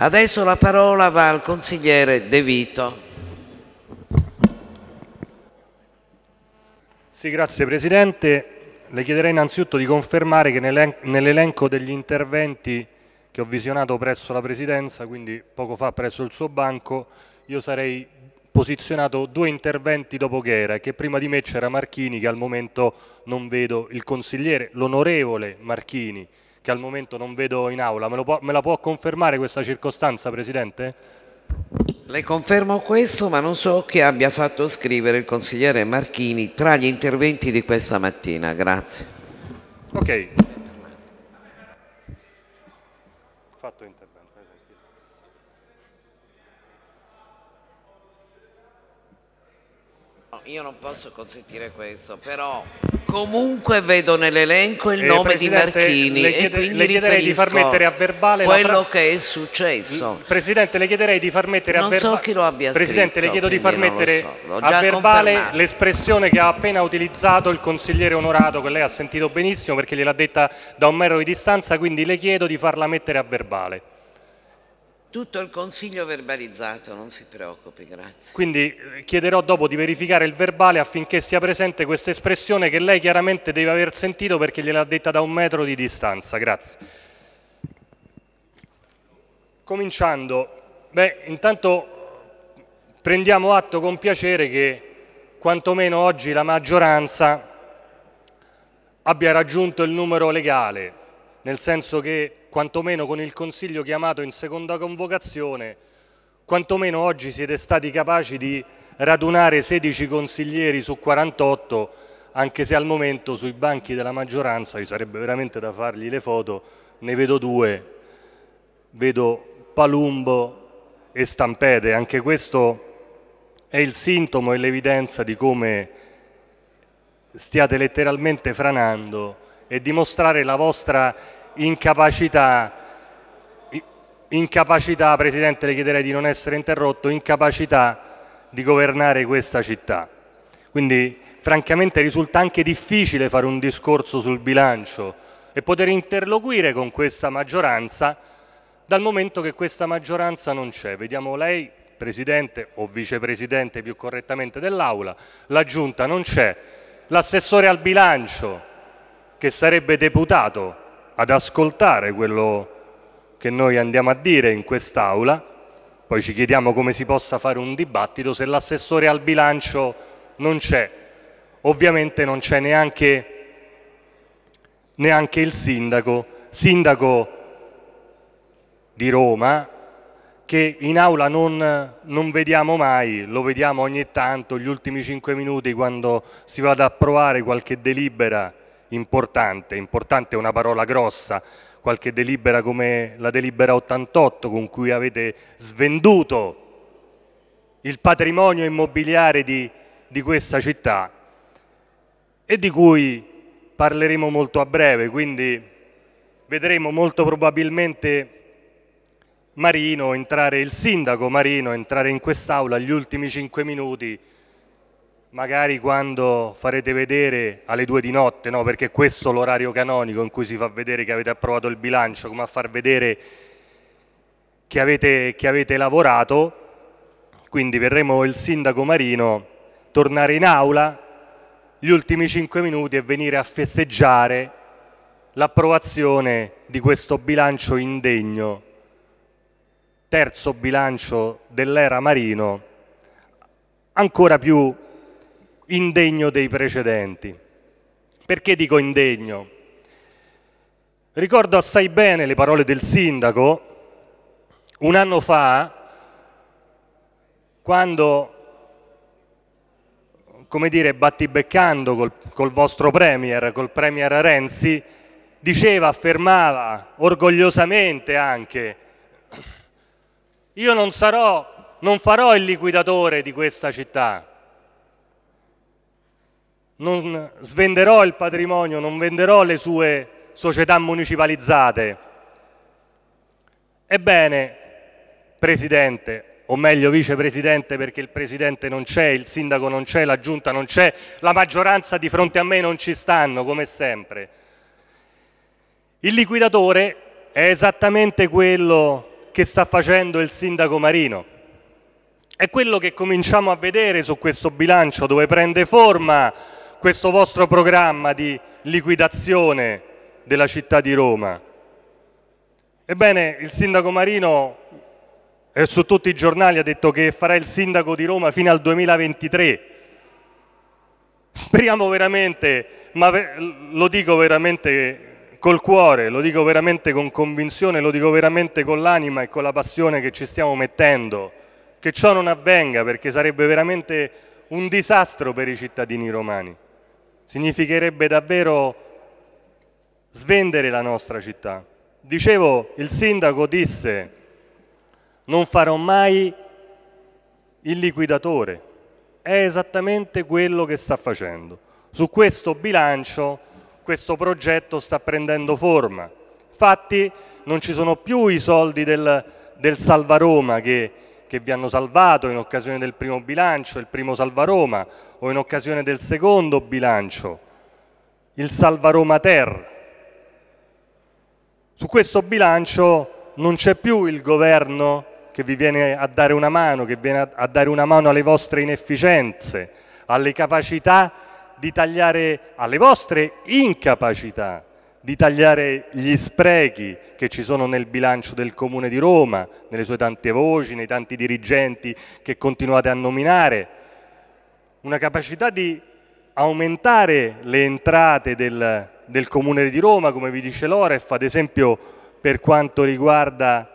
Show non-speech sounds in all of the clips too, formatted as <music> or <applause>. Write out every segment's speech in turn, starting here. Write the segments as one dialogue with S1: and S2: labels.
S1: Adesso la parola va al consigliere De Vito.
S2: Sì, grazie Presidente. Le chiederei innanzitutto di confermare che nell'elenco degli interventi che ho visionato presso la Presidenza, quindi poco fa presso il suo banco, io sarei posizionato due interventi dopo Ghera, che prima di me c'era Marchini, che al momento non vedo, il consigliere, l'onorevole Marchini, che al momento non vedo in aula. Me, può, me la può confermare questa circostanza, Presidente? Le confermo questo, ma non
S1: so chi abbia fatto scrivere il consigliere Marchini tra gli interventi di questa mattina. Grazie. Ok, io non posso consentire questo, però comunque vedo nell'elenco il eh, nome Presidente, di Marchini chiede, e quindi le chiederei di far mettere a verbale quello
S2: che è successo. Mm, Presidente, le chiederei di far mettere a verbale. Non so chi lo abbia Presidente, le chiedo di far mettere so. a verbale l'espressione che ha appena utilizzato il consigliere onorato che lei ha sentito benissimo perché gliel'ha detta da un mero di distanza, quindi le chiedo di farla mettere a verbale.
S1: Tutto il consiglio verbalizzato, non si preoccupi, grazie.
S2: Quindi eh, chiederò dopo di verificare il verbale affinché sia presente questa espressione che lei chiaramente deve aver sentito perché gliel'ha detta da un metro di distanza, grazie. Cominciando, beh, intanto prendiamo atto con piacere che quantomeno oggi la maggioranza abbia raggiunto il numero legale, nel senso che quantomeno con il Consiglio chiamato in seconda convocazione, quantomeno oggi siete stati capaci di radunare 16 consiglieri su 48, anche se al momento sui banchi della maggioranza, ci sarebbe veramente da fargli le foto, ne vedo due, vedo Palumbo e Stampede, anche questo è il sintomo e l'evidenza di come stiate letteralmente franando e dimostrare la vostra incapacità, incapacità, Presidente le chiederei di non essere interrotto, incapacità di governare questa città. Quindi francamente risulta anche difficile fare un discorso sul bilancio e poter interloquire con questa maggioranza dal momento che questa maggioranza non c'è. Vediamo lei, Presidente o Vicepresidente più correttamente dell'Aula, la Giunta non c'è, l'assessore al bilancio che sarebbe deputato ad ascoltare quello che noi andiamo a dire in quest'Aula, poi ci chiediamo come si possa fare un dibattito se l'assessore al bilancio non c'è. Ovviamente non c'è neanche, neanche, il sindaco, sindaco di Roma, che in aula non, non vediamo mai, lo vediamo ogni tanto, gli ultimi cinque minuti quando si va ad approvare qualche delibera importante, importante è una parola grossa, qualche delibera come la delibera 88 con cui avete svenduto il patrimonio immobiliare di, di questa città e di cui parleremo molto a breve, quindi vedremo molto probabilmente Marino entrare, il sindaco Marino entrare in quest'aula agli ultimi cinque minuti magari quando farete vedere alle due di notte, no? perché questo è l'orario canonico in cui si fa vedere che avete approvato il bilancio, come a far vedere che avete, che avete lavorato, quindi verremo il sindaco Marino tornare in aula gli ultimi cinque minuti e venire a festeggiare l'approvazione di questo bilancio indegno, terzo bilancio dell'era Marino, ancora più indegno dei precedenti. Perché dico indegno? Ricordo assai bene le parole del sindaco un anno fa, quando, come dire, battibeccando col, col vostro Premier, col Premier Renzi, diceva, affermava, orgogliosamente anche, io non sarò, non farò il liquidatore di questa città, non svenderò il patrimonio, non venderò le sue società municipalizzate. Ebbene, Presidente, o meglio Vicepresidente perché il Presidente non c'è, il Sindaco non c'è, la Giunta non c'è, la maggioranza di fronte a me non ci stanno, come sempre. Il liquidatore è esattamente quello che sta facendo il Sindaco Marino. È quello che cominciamo a vedere su questo bilancio dove prende forma questo vostro programma di liquidazione della città di Roma. Ebbene, il sindaco Marino eh, su tutti i giornali ha detto che farà il sindaco di Roma fino al 2023. Speriamo veramente, ma ve lo dico veramente col cuore, lo dico veramente con convinzione, lo dico veramente con l'anima e con la passione che ci stiamo mettendo, che ciò non avvenga perché sarebbe veramente un disastro per i cittadini romani significherebbe davvero svendere la nostra città. Dicevo, il sindaco disse non farò mai il liquidatore, è esattamente quello che sta facendo. Su questo bilancio questo progetto sta prendendo forma. Infatti non ci sono più i soldi del, del Salvaroma che che vi hanno salvato in occasione del primo bilancio, il primo Salva Roma, o in occasione del secondo bilancio, il Salva Roma Ter. Su questo bilancio non c'è più il governo che vi viene a dare una mano, che viene a dare una mano alle vostre inefficienze, alle capacità di tagliare, alle vostre incapacità di tagliare gli sprechi che ci sono nel bilancio del Comune di Roma, nelle sue tante voci, nei tanti dirigenti che continuate a nominare, una capacità di aumentare le entrate del, del Comune di Roma, come vi dice l'Oref, ad esempio per quanto riguarda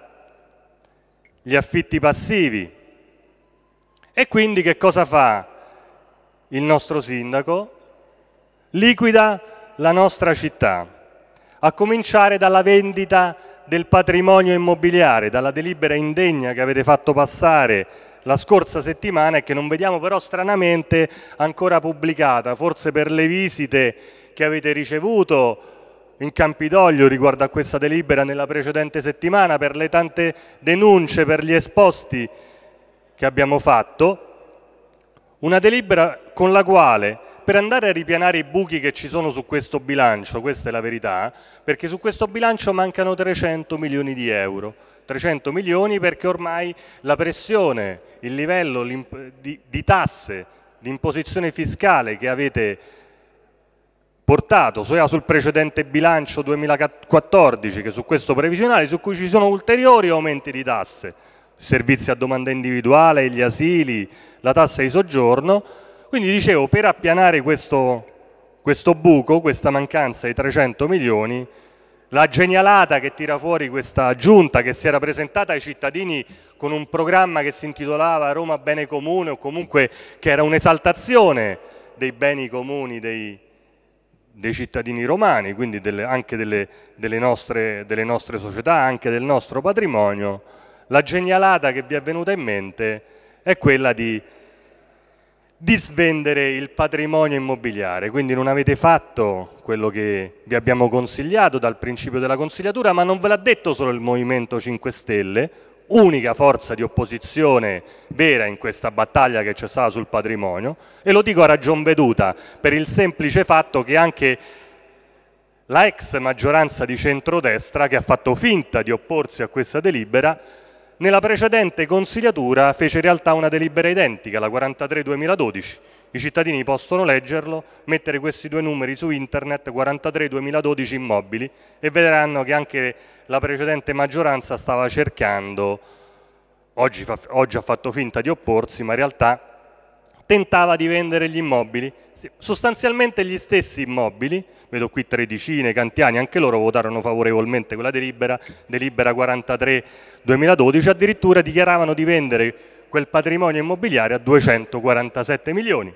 S2: gli affitti passivi. E quindi che cosa fa il nostro sindaco? Liquida la nostra città a cominciare dalla vendita del patrimonio immobiliare, dalla delibera indegna che avete fatto passare la scorsa settimana e che non vediamo però stranamente ancora pubblicata, forse per le visite che avete ricevuto in Campidoglio riguardo a questa delibera nella precedente settimana, per le tante denunce, per gli esposti che abbiamo fatto, una delibera con la quale per andare a ripianare i buchi che ci sono su questo bilancio, questa è la verità, perché su questo bilancio mancano 300 milioni di euro. 300 milioni perché ormai la pressione, il livello di, di tasse, di imposizione fiscale che avete portato sia sul precedente bilancio 2014 che su questo previsionale, su cui ci sono ulteriori aumenti di tasse, servizi a domanda individuale, gli asili, la tassa di soggiorno, quindi dicevo, per appianare questo, questo buco, questa mancanza di 300 milioni, la genialata che tira fuori questa giunta che si era presentata ai cittadini con un programma che si intitolava Roma Bene Comune o comunque che era un'esaltazione dei beni comuni dei, dei cittadini romani, quindi delle, anche delle, delle, nostre, delle nostre società, anche del nostro patrimonio, la genialata che vi è venuta in mente è quella di di svendere il patrimonio immobiliare, quindi non avete fatto quello che vi abbiamo consigliato dal principio della consigliatura, ma non ve l'ha detto solo il Movimento 5 Stelle, unica forza di opposizione vera in questa battaglia che c'è stata sul patrimonio, e lo dico a ragion veduta, per il semplice fatto che anche la ex maggioranza di centrodestra, che ha fatto finta di opporsi a questa delibera, nella precedente consigliatura fece in realtà una delibera identica, la 43-2012. I cittadini possono leggerlo, mettere questi due numeri su internet, 43-2012 immobili, e vedranno che anche la precedente maggioranza stava cercando, oggi, fa, oggi ha fatto finta di opporsi, ma in realtà tentava di vendere gli immobili, sostanzialmente gli stessi immobili, vedo qui Tredicine, Cantiani, anche loro votarono favorevolmente quella delibera, delibera 43 2012, addirittura dichiaravano di vendere quel patrimonio immobiliare a 247 milioni.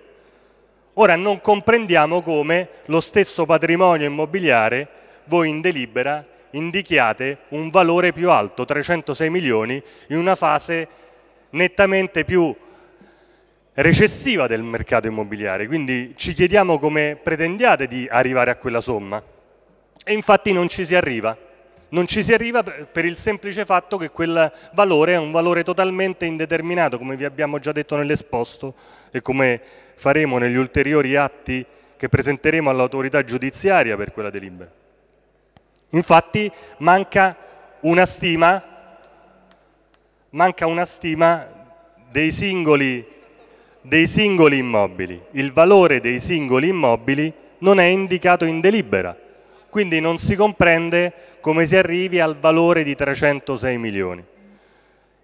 S2: Ora non comprendiamo come lo stesso patrimonio immobiliare voi in delibera indichiate un valore più alto, 306 milioni, in una fase nettamente più recessiva del mercato immobiliare, quindi ci chiediamo come pretendiate di arrivare a quella somma. E infatti non ci si arriva. Non ci si arriva per il semplice fatto che quel valore è un valore totalmente indeterminato, come vi abbiamo già detto nell'esposto e come faremo negli ulteriori atti che presenteremo all'autorità giudiziaria per quella delibera. Infatti manca una stima, manca una stima dei singoli dei singoli immobili. Il valore dei singoli immobili non è indicato in delibera, quindi non si comprende come si arrivi al valore di 306 milioni.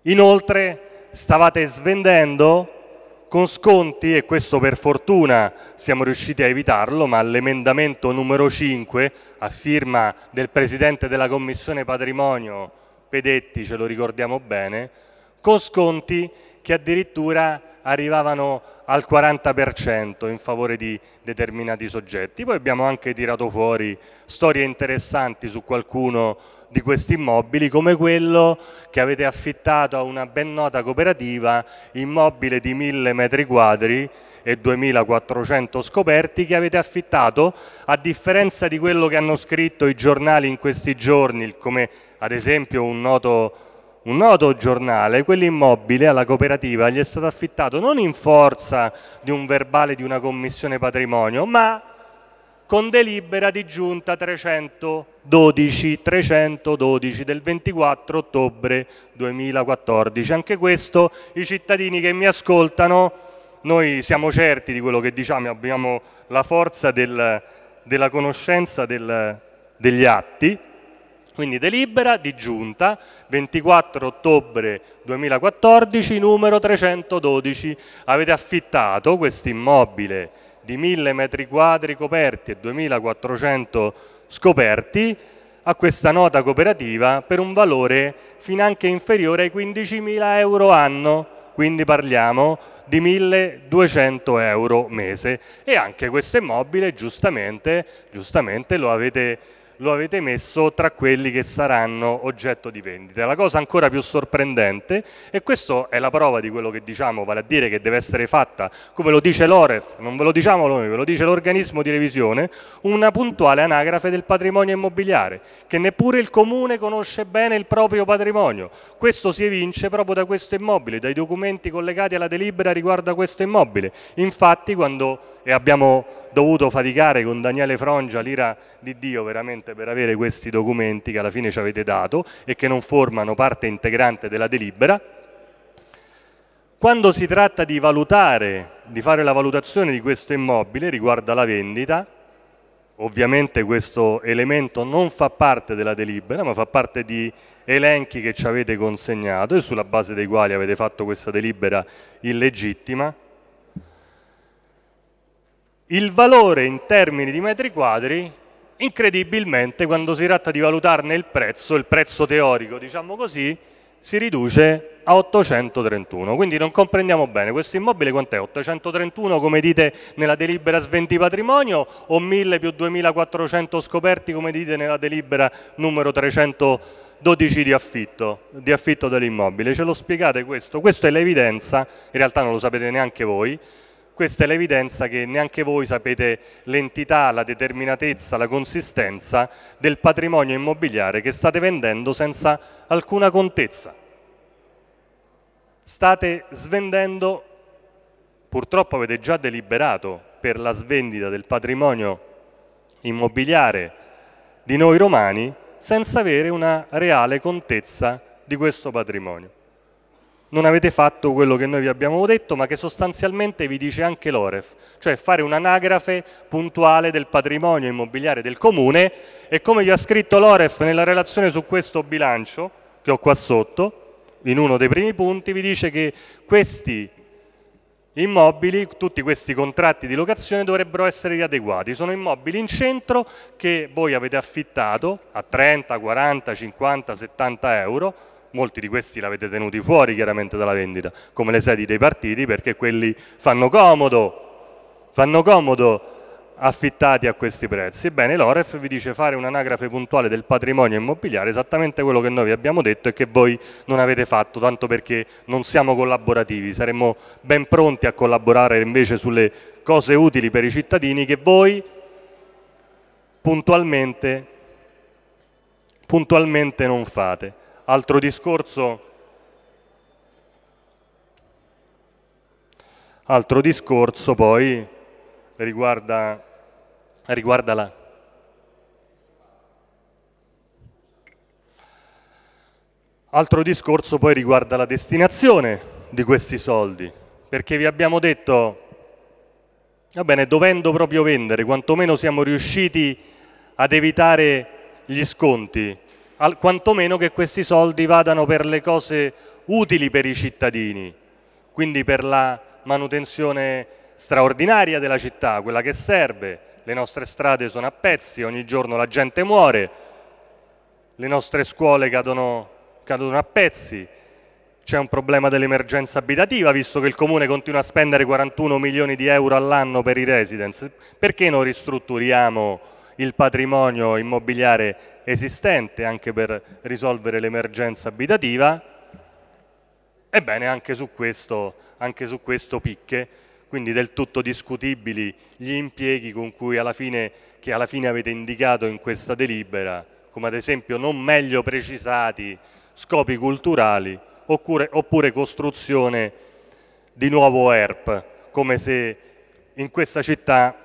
S2: Inoltre stavate svendendo con sconti, e questo per fortuna siamo riusciti a evitarlo, ma l'emendamento numero 5 a firma del Presidente della Commissione Patrimonio, Pedetti, ce lo ricordiamo bene, con sconti che addirittura arrivavano al 40% in favore di determinati soggetti. Poi abbiamo anche tirato fuori storie interessanti su qualcuno di questi immobili, come quello che avete affittato a una ben nota cooperativa, immobile di 1000 metri quadri e 2400 scoperti che avete affittato, a differenza di quello che hanno scritto i giornali in questi giorni, come ad esempio un noto un noto giornale, quell'immobile alla cooperativa gli è stato affittato non in forza di un verbale di una commissione patrimonio, ma con delibera di giunta 312, 312 del 24 ottobre 2014. Anche questo i cittadini che mi ascoltano, noi siamo certi di quello che diciamo, abbiamo la forza del, della conoscenza del, degli atti, quindi delibera di giunta 24 ottobre 2014 numero 312. Avete affittato questo immobile di 1000 metri quadri coperti e 2400 scoperti a questa nota cooperativa per un valore finanche inferiore ai 15.000 euro anno, quindi parliamo di 1.200 euro mese. E anche questo immobile giustamente, giustamente lo avete lo avete messo tra quelli che saranno oggetto di vendita. La cosa ancora più sorprendente, e questa è la prova di quello che diciamo, vale a dire che deve essere fatta, come lo dice l'OREF, non ve lo diciamo noi, ve lo dice l'organismo di revisione, una puntuale anagrafe del patrimonio immobiliare, che neppure il Comune conosce bene il proprio patrimonio. Questo si evince proprio da questo immobile, dai documenti collegati alla delibera riguardo a questo immobile. Infatti quando e abbiamo dovuto faticare con Daniele Frongia l'ira di Dio veramente per avere questi documenti che alla fine ci avete dato e che non formano parte integrante della delibera. Quando si tratta di valutare, di fare la valutazione di questo immobile riguardo alla vendita, ovviamente questo elemento non fa parte della delibera, ma fa parte di elenchi che ci avete consegnato e sulla base dei quali avete fatto questa delibera illegittima, il valore in termini di metri quadri incredibilmente quando si tratta di valutarne il prezzo, il prezzo teorico diciamo così, si riduce a 831, quindi non comprendiamo bene, questo immobile quant'è? 831 come dite nella delibera sventi patrimonio o 1000 più 2400 scoperti come dite nella delibera numero 312 di affitto, di affitto dell'immobile? Ce lo spiegate questo? Questa è l'evidenza, in realtà non lo sapete neanche voi, questa è l'evidenza che neanche voi sapete l'entità, la determinatezza, la consistenza del patrimonio immobiliare che state vendendo senza alcuna contezza. State svendendo, purtroppo avete già deliberato per la svendita del patrimonio immobiliare di noi romani senza avere una reale contezza di questo patrimonio non avete fatto quello che noi vi abbiamo detto, ma che sostanzialmente vi dice anche l'OREF, cioè fare un'anagrafe puntuale del patrimonio immobiliare del comune e come vi ha scritto l'OREF nella relazione su questo bilancio, che ho qua sotto, in uno dei primi punti, vi dice che questi immobili, tutti questi contratti di locazione dovrebbero essere adeguati, Sono immobili in centro che voi avete affittato a 30, 40, 50, 70 euro, molti di questi l'avete tenuti fuori chiaramente dalla vendita, come le sedi dei partiti perché quelli fanno comodo, fanno comodo affittati a questi prezzi. Ebbene, l'OREF vi dice fare un'anagrafe puntuale del patrimonio immobiliare, esattamente quello che noi vi abbiamo detto e che voi non avete fatto, tanto perché non siamo collaborativi, saremmo ben pronti a collaborare invece sulle cose utili per i cittadini che voi puntualmente, puntualmente non fate altro discorso, altro discorso poi riguarda, riguarda la... Altro discorso poi riguarda la destinazione di questi soldi, perché vi abbiamo detto, va bene, dovendo proprio vendere, quantomeno siamo riusciti ad evitare gli sconti, al, quantomeno che questi soldi vadano per le cose utili per i cittadini, quindi per la manutenzione straordinaria della città, quella che serve, le nostre strade sono a pezzi, ogni giorno la gente muore, le nostre scuole cadono, cadono a pezzi, c'è un problema dell'emergenza abitativa, visto che il Comune continua a spendere 41 milioni di euro all'anno per i residence, perché non ristrutturiamo il patrimonio immobiliare esistente anche per risolvere l'emergenza abitativa, ebbene anche su, questo, anche su questo picche, quindi del tutto discutibili gli impieghi con cui alla fine, che alla fine avete indicato in questa delibera, come ad esempio non meglio precisati scopi culturali oppure, oppure costruzione di nuovo ERP, come se in questa città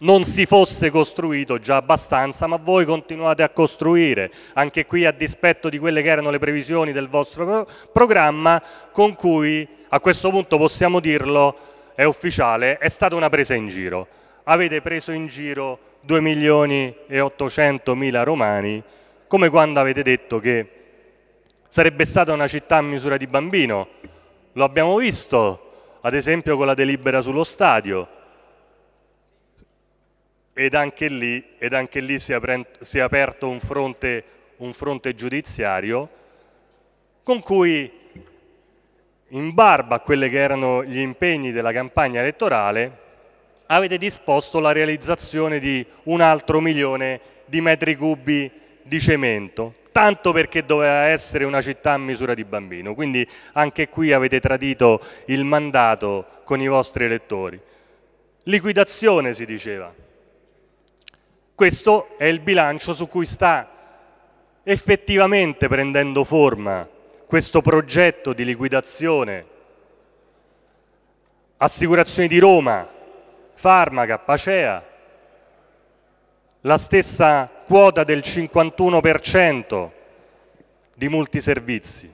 S2: non si fosse costruito già abbastanza, ma voi continuate a costruire, anche qui a dispetto di quelle che erano le previsioni del vostro programma, con cui a questo punto possiamo dirlo, è ufficiale, è stata una presa in giro. Avete preso in giro 2 milioni e 800 mila romani, come quando avete detto che sarebbe stata una città a misura di bambino. Lo abbiamo visto, ad esempio con la delibera sullo stadio, ed anche lì, ed anche lì si, è aperto, si, è aperto un fronte, un fronte giudiziario con cui in barba a quelli che erano gli impegni della campagna elettorale avete disposto la realizzazione di un altro milione di metri cubi di cemento, tanto perché doveva essere una città a misura di bambino. Quindi anche qui avete tradito il mandato con i vostri elettori. Liquidazione si diceva. Questo è il bilancio su cui sta effettivamente prendendo forma questo progetto di liquidazione. Assicurazioni di Roma, Farmaca, Pacea, la stessa quota del 51% di multiservizi.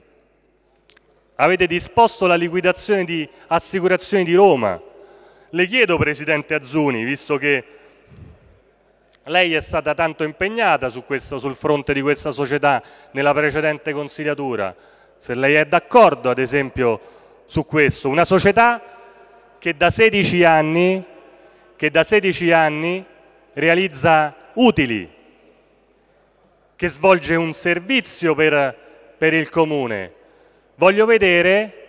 S2: Avete disposto la liquidazione di Assicurazioni di Roma. Le chiedo, Presidente Azzuni, visto che lei è stata tanto impegnata su questo, sul fronte di questa società nella precedente consigliatura. Se lei è d'accordo, ad esempio, su questo. Una società che da 16 anni, da 16 anni realizza utili, che svolge un servizio per, per il comune. Voglio vedere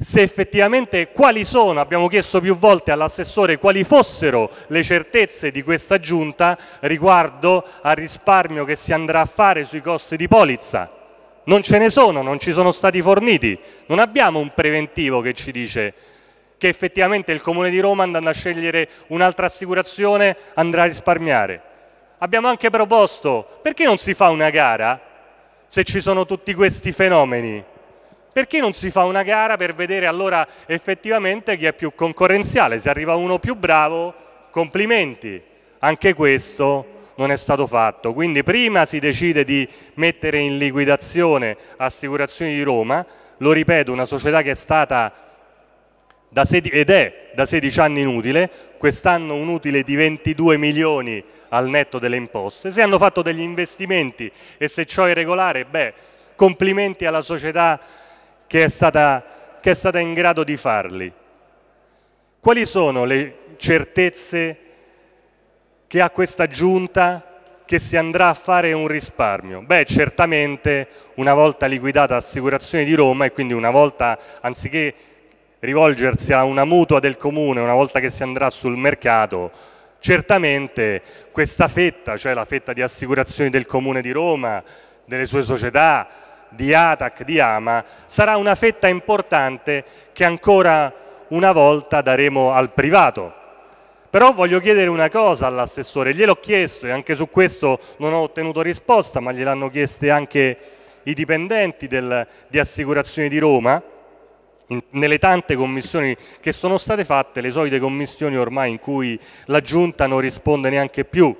S2: se effettivamente quali sono, abbiamo chiesto più volte all'assessore quali fossero le certezze di questa giunta riguardo al risparmio che si andrà a fare sui costi di polizza. Non ce ne sono, non ci sono stati forniti, non abbiamo un preventivo che ci dice che effettivamente il Comune di Roma andando a scegliere un'altra assicurazione andrà a risparmiare. Abbiamo anche proposto, perché non si fa una gara se ci sono tutti questi fenomeni? perché non si fa una gara per vedere allora effettivamente chi è più concorrenziale? Se arriva uno più bravo, complimenti. Anche questo non è stato fatto. Quindi prima si decide di mettere in liquidazione Assicurazioni di Roma, lo ripeto, una società che è stata ed è da 16 anni inutile, quest'anno un utile di 22 milioni al netto delle imposte. Se hanno fatto degli investimenti e se ciò è regolare, beh, complimenti alla società che è stata, che è stata in grado di farli. Quali sono le certezze che ha questa giunta che si andrà a fare un risparmio? Beh, certamente una volta liquidata Assicurazioni di Roma e quindi una volta, anziché rivolgersi a una mutua del comune una volta che si andrà sul mercato, certamente questa fetta, cioè la fetta di assicurazioni del comune di Roma, delle sue società, di ATAC, di AMA, sarà una fetta importante che ancora una volta daremo al privato. Però voglio chiedere una cosa all'assessore, gliel'ho chiesto e anche su questo non ho ottenuto risposta, ma gliel'hanno chieste anche i dipendenti del, di assicurazione di Roma, in, nelle tante commissioni che sono state fatte, le solite commissioni ormai in cui la Giunta non risponde neanche più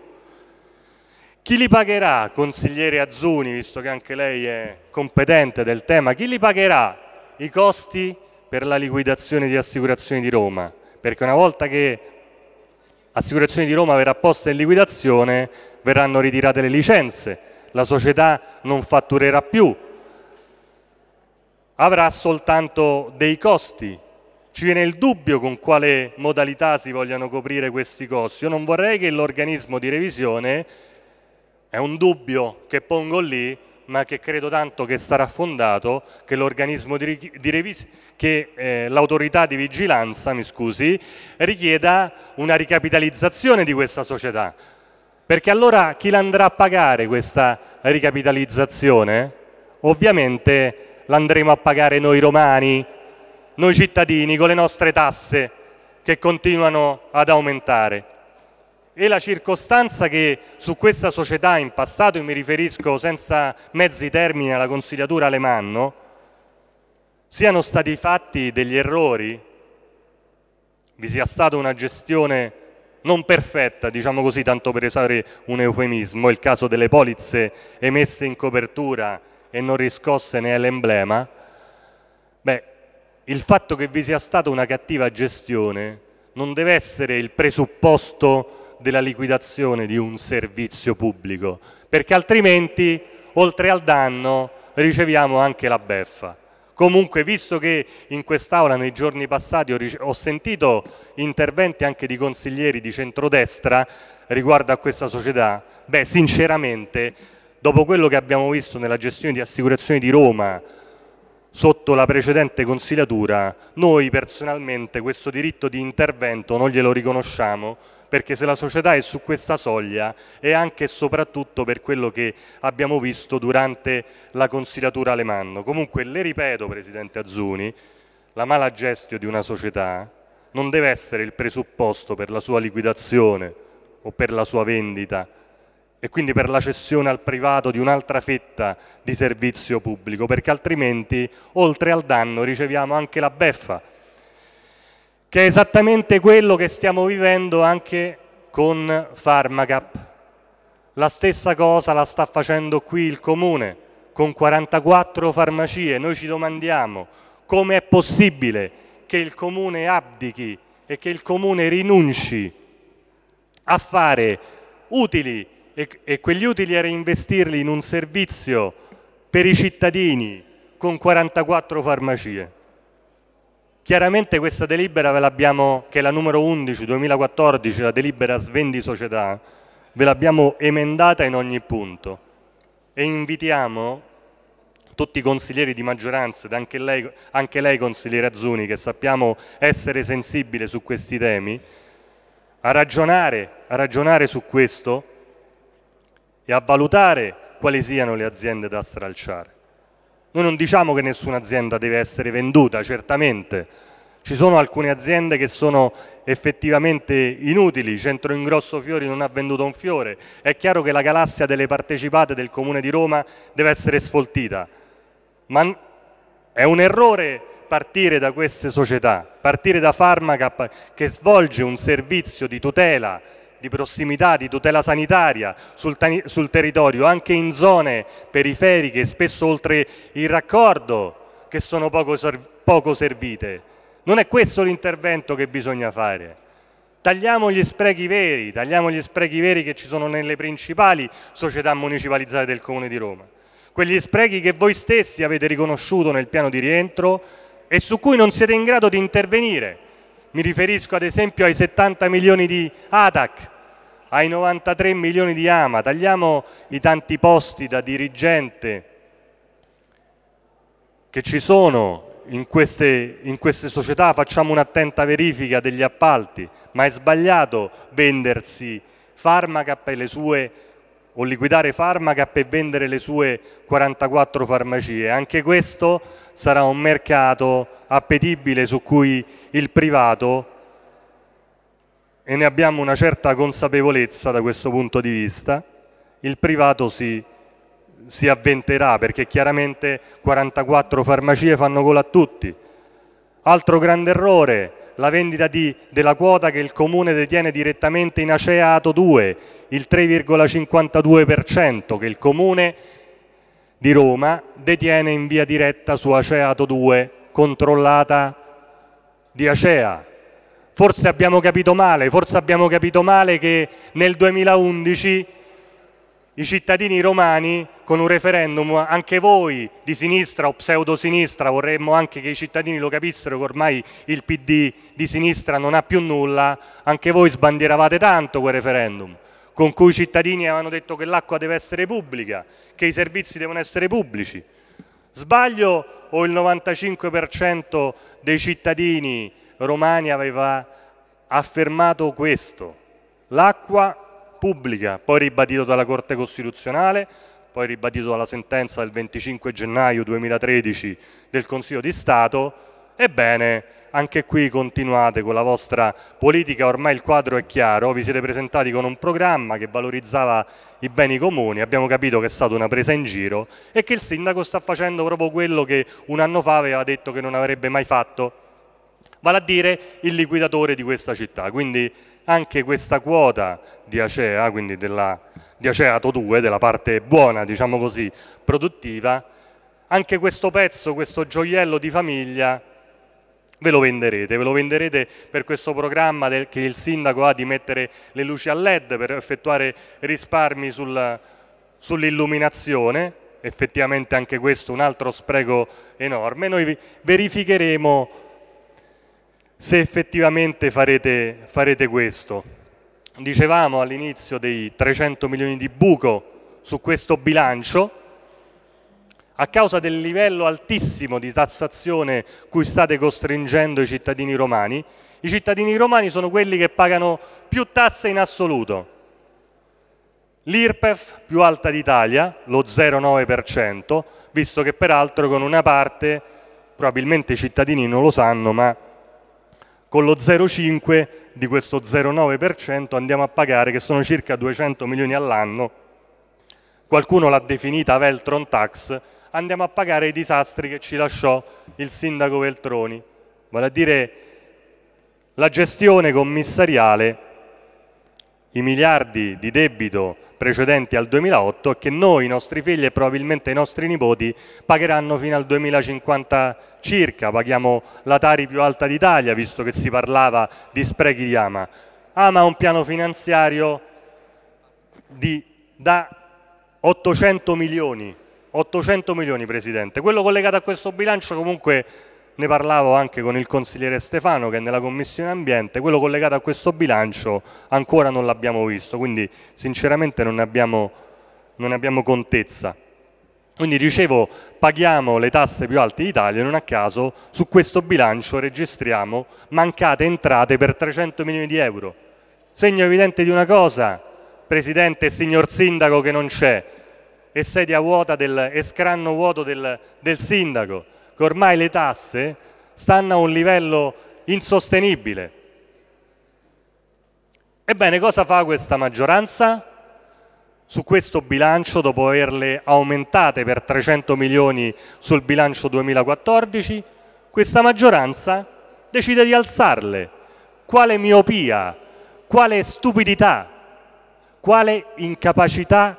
S2: chi li pagherà, consigliere Azzuni, visto che anche lei è competente del tema, chi li pagherà i costi per la liquidazione di Assicurazioni di Roma? Perché una volta che Assicurazioni di Roma verrà posta in liquidazione, verranno ritirate le licenze, la società non fatturerà più, avrà soltanto dei costi. Ci viene il dubbio con quale modalità si vogliano coprire questi costi. Io non vorrei che l'organismo di revisione è un dubbio che pongo lì, ma che credo tanto che sarà fondato che l'organismo di, di che eh, l'autorità di vigilanza, mi scusi, richieda una ricapitalizzazione di questa società. Perché allora chi l'andrà a pagare questa ricapitalizzazione? Ovviamente l'andremo a pagare noi romani, noi cittadini con le nostre tasse che continuano ad aumentare e la circostanza che su questa società in passato, e mi riferisco senza mezzi termini alla consigliatura Alemanno, siano stati fatti degli errori, vi sia stata una gestione non perfetta, diciamo così, tanto per usare un eufemismo, il caso delle polizze emesse in copertura e non riscosse né l'emblema, beh, il fatto che vi sia stata una cattiva gestione non deve essere il presupposto della liquidazione di un servizio pubblico, perché altrimenti, oltre al danno, riceviamo anche la beffa. Comunque, visto che in quest'Aula nei giorni passati ho, ho, sentito interventi anche di consiglieri di centrodestra riguardo a questa società, beh, sinceramente, dopo quello che abbiamo visto nella gestione di assicurazioni di Roma sotto la precedente consigliatura, noi personalmente questo diritto di intervento non glielo riconosciamo perché se la società è su questa soglia è anche e soprattutto per quello che abbiamo visto durante la consigliatura Alemanno. Comunque le ripeto, Presidente Azzuni, la mala gestio di una società non deve essere il presupposto per la sua liquidazione o per la sua vendita e quindi per la cessione al privato di un'altra fetta di servizio pubblico, perché altrimenti oltre al danno riceviamo anche la beffa che è esattamente quello che stiamo vivendo anche con Farmacap. La stessa cosa la sta facendo qui il Comune, con 44 farmacie. Noi ci domandiamo come è possibile che il Comune abdichi e che il Comune rinunci a fare utili e, e quegli utili a reinvestirli in un servizio per i cittadini con 44 farmacie. Chiaramente questa delibera ve l'abbiamo, che è la numero 11 2014, la delibera Svendi Società, ve l'abbiamo emendata in ogni punto e invitiamo tutti i consiglieri di maggioranza, ed anche lei, anche lei consigliera Zuni, che sappiamo essere sensibile su questi temi, a ragionare, a ragionare su questo e a valutare quali siano le aziende da stralciare. Noi non diciamo che nessuna azienda deve essere venduta, certamente. Ci sono alcune aziende che sono effettivamente inutili, Centro Ingrosso Fiori non ha venduto un fiore. È chiaro che la galassia delle partecipate del Comune di Roma deve essere sfoltita, ma è un errore partire da queste società, partire da Farmacap che svolge un servizio di tutela di prossimità, di tutela sanitaria sul, sul territorio, anche in zone periferiche, spesso oltre il raccordo, che sono poco, poco servite. Non è questo l'intervento che bisogna fare. Tagliamo gli sprechi veri, tagliamo gli sprechi veri che ci sono nelle principali società municipalizzate del Comune di Roma. Quegli sprechi che voi stessi avete riconosciuto nel piano di rientro e su cui non siete in grado di intervenire mi riferisco ad esempio ai 70 milioni di ATAC, ai 93 milioni di AMA, tagliamo i tanti posti da dirigente che ci sono in queste, in queste società, facciamo un'attenta verifica degli appalti, ma è sbagliato vendersi farmaca per le sue o liquidare farmaca per vendere le sue 44 farmacie. Anche questo sarà un mercato appetibile su cui il privato, e ne abbiamo una certa consapevolezza da questo punto di vista, il privato si, si avventerà perché chiaramente 44 farmacie fanno gola a tutti, Altro grande errore, la vendita di, della quota che il Comune detiene direttamente in Acea Ato 2, il 3,52% che il Comune di Roma detiene in via diretta su Acea Ato 2, controllata di Acea. Forse abbiamo capito male, forse abbiamo capito male che nel 2011 i cittadini romani con un referendum, anche voi di sinistra o pseudosinistra, vorremmo anche che i cittadini lo capissero che ormai il PD di sinistra non ha più nulla, anche voi sbandieravate tanto quel referendum, con cui i cittadini avevano detto che l'acqua deve essere pubblica, che i servizi devono essere pubblici. Sbaglio o il 95% dei cittadini romani aveva affermato questo? L'acqua pubblica, poi ribadito dalla Corte Costituzionale, poi ribadito dalla sentenza del 25 gennaio 2013 del Consiglio di Stato, ebbene anche qui continuate con la vostra politica, ormai il quadro è chiaro, vi siete presentati con un programma che valorizzava i beni comuni, abbiamo capito che è stata una presa in giro e che il sindaco sta facendo proprio quello che un anno fa aveva detto che non avrebbe mai fatto, vale a dire il liquidatore di questa città, quindi anche questa quota di acea, quindi della, di aceato 2, della parte buona, diciamo così, produttiva, anche questo pezzo, questo gioiello di famiglia, ve lo venderete, ve lo venderete per questo programma del, che il sindaco ha di mettere le luci a led per effettuare risparmi sul, sull'illuminazione, effettivamente anche questo un altro spreco enorme, noi verificheremo se effettivamente farete, farete questo. Dicevamo all'inizio dei 300 milioni di buco su questo bilancio, a causa del livello altissimo di tassazione cui state costringendo i cittadini romani, i cittadini romani sono quelli che pagano più tasse in assoluto. L'IRPEF più alta d'Italia, lo 0,9%, visto che peraltro con una parte, probabilmente i cittadini non lo sanno, ma con lo 0,5 di questo 0,9% andiamo a pagare, che sono circa 200 milioni all'anno, qualcuno l'ha definita Veltron Tax, andiamo a pagare i disastri che ci lasciò il sindaco Veltroni, vale a dire la gestione commissariale, i miliardi di debito precedenti al 2008 e che noi, i nostri figli e probabilmente i nostri nipoti pagheranno fino al 2050 circa, paghiamo la Tari più alta d'Italia visto che si parlava di sprechi di Ama. Ama ha un piano finanziario di, da 800 milioni, 800 milioni Presidente, quello collegato a questo bilancio comunque ne parlavo anche con il consigliere Stefano che è nella Commissione Ambiente, quello collegato a questo bilancio ancora non l'abbiamo visto, quindi sinceramente non ne abbiamo, non ne abbiamo contezza. Quindi dicevo, paghiamo le tasse più alte d'Italia, non a caso su questo bilancio registriamo mancate entrate per 300 milioni di euro. Segno evidente di una cosa, Presidente e signor Sindaco che non c'è, e sedia vuota del, e scranno vuoto del, del Sindaco che ormai le tasse stanno a un livello insostenibile. Ebbene, cosa fa questa maggioranza? Su questo bilancio, dopo averle aumentate per 300 milioni sul bilancio 2014, questa maggioranza decide di alzarle. Quale miopia, quale stupidità, quale incapacità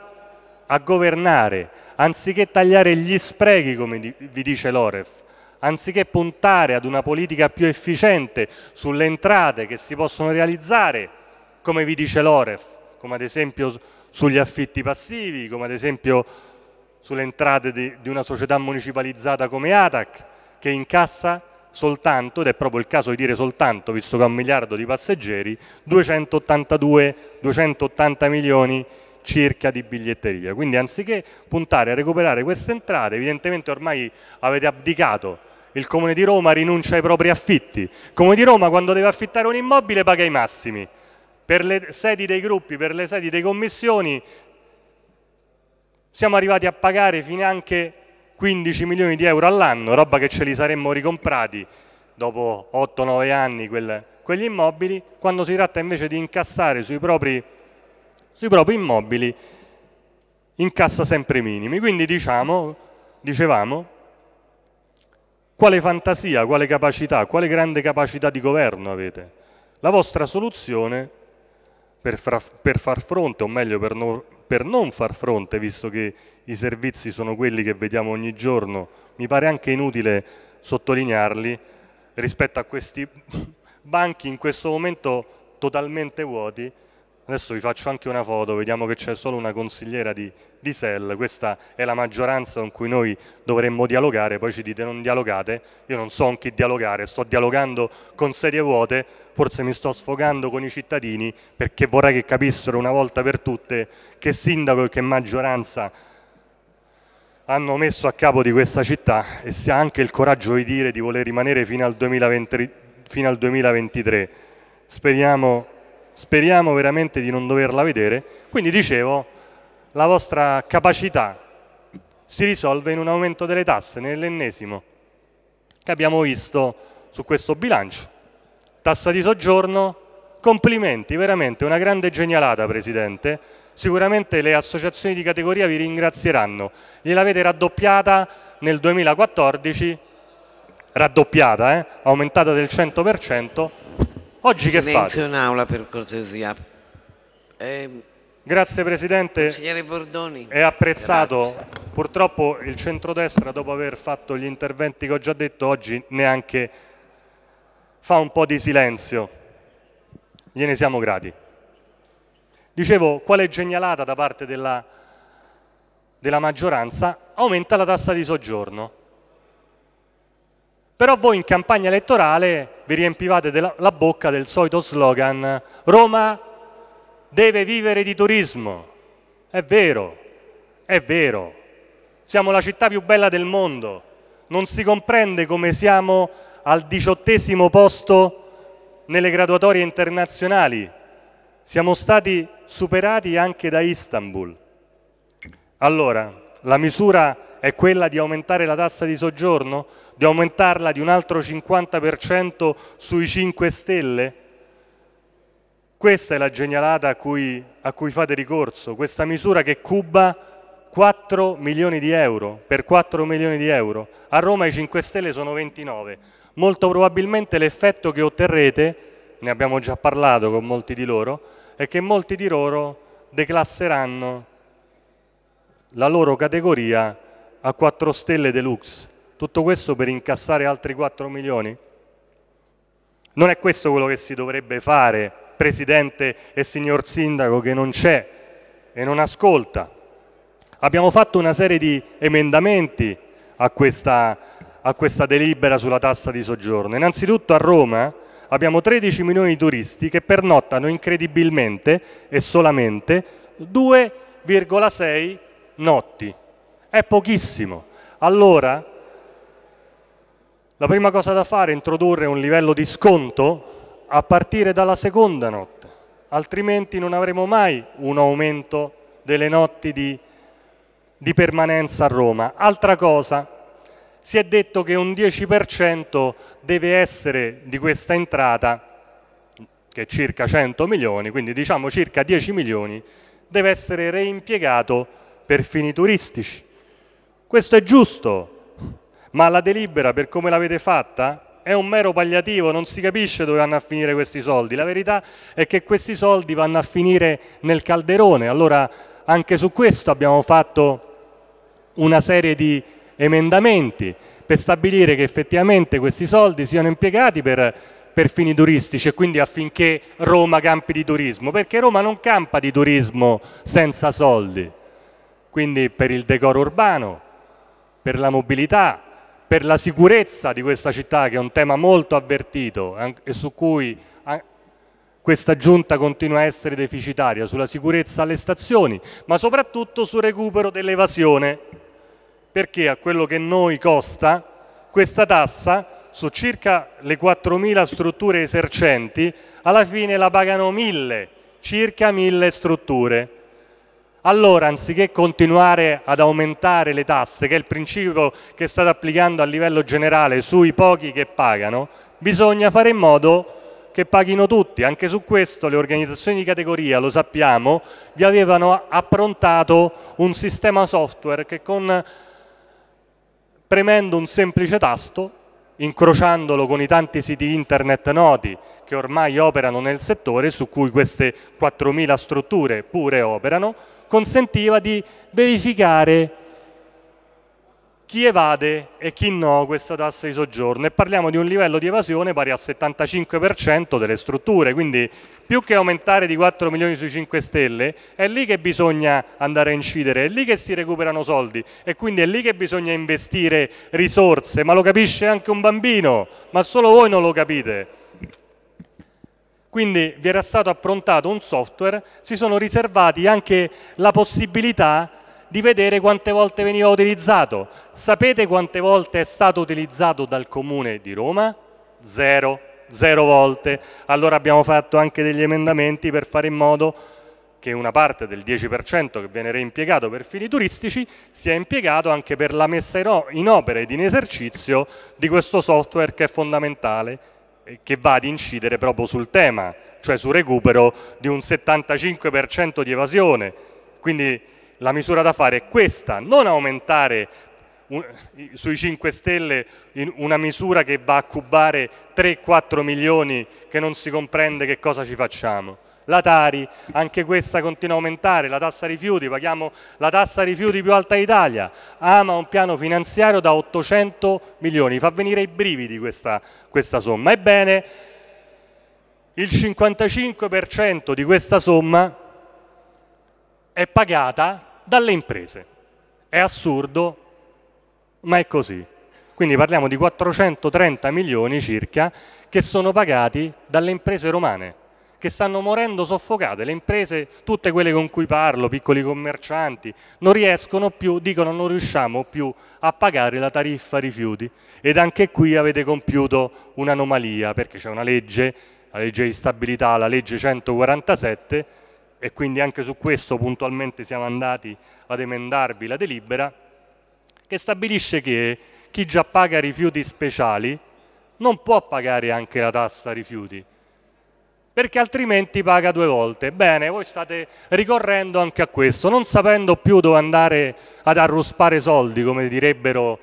S2: a governare anziché tagliare gli sprechi, come vi dice Loref, anziché puntare ad una politica più efficiente sulle entrate che si possono realizzare, come vi dice Loref, come ad esempio sugli affitti passivi, come ad esempio sulle entrate di, di una società municipalizzata come ATAC, che incassa soltanto, ed è proprio il caso di dire soltanto, visto che ha un miliardo di passeggeri, 282, 280 milioni di circa di biglietteria. Quindi anziché puntare a recuperare queste entrate, evidentemente ormai avete abdicato il Comune di Roma rinuncia ai propri affitti. Il Comune di Roma quando deve affittare un immobile paga i massimi. Per le sedi dei gruppi, per le sedi dei commissioni siamo arrivati a pagare fino anche 15 milioni di euro all'anno, roba che ce li saremmo ricomprati dopo 8-9 anni quel, quegli immobili, quando si tratta invece di incassare sui propri sui propri immobili incassa sempre i minimi. Quindi diciamo, dicevamo, quale fantasia, quale capacità, quale grande capacità di governo avete? La vostra soluzione per, per far fronte, o meglio per, no per non far fronte, visto che i servizi sono quelli che vediamo ogni giorno, mi pare anche inutile sottolinearli rispetto a questi <laughs> banchi in questo momento totalmente vuoti, Adesso vi faccio anche una foto, vediamo che c'è solo una consigliera di, di SEL, questa è la maggioranza con cui noi dovremmo dialogare, poi ci dite non dialogate, io non so con chi dialogare, sto dialogando con sedie vuote, forse mi sto sfogando con i cittadini perché vorrei che capissero una volta per tutte che sindaco e che maggioranza hanno messo a capo di questa città e si ha anche il coraggio di dire di voler rimanere fino al, 2020, fino al 2023. Speriamo speriamo veramente di non doverla vedere. Quindi dicevo, la vostra capacità si risolve in un aumento delle tasse, nell'ennesimo, che abbiamo visto su questo bilancio. Tassa di soggiorno, complimenti, veramente una grande genialata, Presidente. Sicuramente le associazioni di categoria vi ringrazieranno. Gliel'avete raddoppiata nel 2014, raddoppiata, eh? aumentata del 100%, Oggi che fate? Silenzio in aula per cortesia. Eh, Grazie Presidente. Signore Bordoni. È apprezzato. Grazie. Purtroppo il centrodestra dopo aver fatto gli interventi che ho già detto oggi neanche fa un po' di silenzio. Gliene siamo grati. Dicevo, quale genialata da parte della, della maggioranza aumenta la tassa di soggiorno. Però voi in campagna elettorale vi riempivate della, la bocca del solito slogan Roma deve vivere di turismo. È vero, è vero. Siamo la città più bella del mondo. Non si comprende come siamo al diciottesimo posto nelle graduatorie internazionali. Siamo stati superati anche da Istanbul. Allora, la misura è quella di aumentare la tassa di soggiorno? Di aumentarla di un altro 50% sui 5 stelle? Questa è la genialata a cui, a cui fate ricorso, questa misura che Cuba 4 milioni di euro, per 4 milioni di euro. A Roma i 5 Stelle sono 29. Molto probabilmente l'effetto che otterrete, ne abbiamo già parlato con molti di loro, è che molti di loro declasseranno la loro categoria a 4 stelle deluxe. Tutto questo per incassare altri 4 milioni? Non è questo quello che si dovrebbe fare, Presidente e signor Sindaco, che non c'è e non ascolta. Abbiamo fatto una serie di emendamenti a questa, a questa delibera sulla tassa di soggiorno. Innanzitutto a Roma abbiamo 13 milioni di turisti che pernottano incredibilmente e solamente 2,6 notti. È pochissimo. Allora, la prima cosa da fare è introdurre un livello di sconto a partire dalla seconda notte, altrimenti non avremo mai un aumento delle notti di, di permanenza a Roma. Altra cosa, si è detto che un 10% deve essere di questa entrata, che è circa 100 milioni, quindi diciamo circa 10 milioni, deve essere reimpiegato per fini turistici. Questo è giusto, ma la delibera, per come l'avete fatta, è un mero pagliativo, non si capisce dove vanno a finire questi soldi. La verità è che questi soldi vanno a finire nel calderone. Allora anche su questo abbiamo fatto una serie di emendamenti per stabilire che effettivamente questi soldi siano impiegati per, per, fini turistici e quindi affinché Roma campi di turismo, perché Roma non campa di turismo senza soldi, quindi per il decoro urbano, per la mobilità, per la sicurezza di questa città che è un tema molto avvertito e su cui questa giunta continua a essere deficitaria, sulla sicurezza alle stazioni, ma soprattutto sul recupero dell'evasione, perché a quello che noi costa questa tassa su circa le 4.000 strutture esercenti, alla fine la pagano 1.000, circa 1.000 strutture allora anziché continuare ad aumentare le tasse, che è il principio che state applicando a livello generale sui pochi che pagano, bisogna fare in modo che paghino tutti. Anche su questo le organizzazioni di categoria, lo sappiamo, vi avevano approntato un sistema software che con, premendo un semplice tasto, incrociandolo con i tanti siti internet noti che ormai operano nel settore, su cui queste 4.000 strutture pure operano, consentiva di verificare chi evade e chi no questa tassa di soggiorno e parliamo di un livello di evasione pari al 75% delle strutture, quindi più che aumentare di 4 milioni sui 5 stelle è lì che bisogna andare a incidere, è lì che si recuperano soldi e quindi è lì che bisogna investire risorse, ma lo capisce anche un bambino, ma solo voi non lo capite. Quindi vi era stato approntato un software, si sono riservati anche la possibilità di vedere quante volte veniva utilizzato. Sapete quante volte è stato utilizzato dal Comune di Roma? Zero, zero volte. Allora abbiamo fatto anche degli emendamenti per fare in modo che una parte del 10% che viene reimpiegato per fini turistici sia impiegato anche per la messa in opera ed in esercizio di questo software che è fondamentale che va ad incidere proprio sul tema, cioè sul recupero di un 75% di evasione. Quindi la misura da fare è questa, non aumentare un, sui 5 Stelle una misura che va a cubare 3-4 milioni che non si comprende che cosa ci facciamo la Tari, anche questa continua a aumentare, la tassa rifiuti, paghiamo la tassa rifiuti più alta d'Italia, ama un piano finanziario da 800 milioni, fa venire i brividi questa, questa somma. Ebbene, il 55% di questa somma è pagata dalle imprese. È assurdo, ma è così. Quindi parliamo di 430 milioni circa che sono pagati dalle imprese romane che stanno morendo soffocate, le imprese, tutte quelle con cui parlo, piccoli commercianti, non riescono più, dicono non riusciamo più a pagare la tariffa rifiuti ed anche qui avete compiuto un'anomalia perché c'è una legge, la legge di stabilità, la legge 147 e quindi anche su questo puntualmente siamo andati ad emendarvi la delibera che stabilisce che chi già paga rifiuti speciali non può pagare anche la tassa rifiuti perché altrimenti paga due volte. Bene, voi state ricorrendo anche a questo, non sapendo più dove andare ad arruspare soldi, come direbbero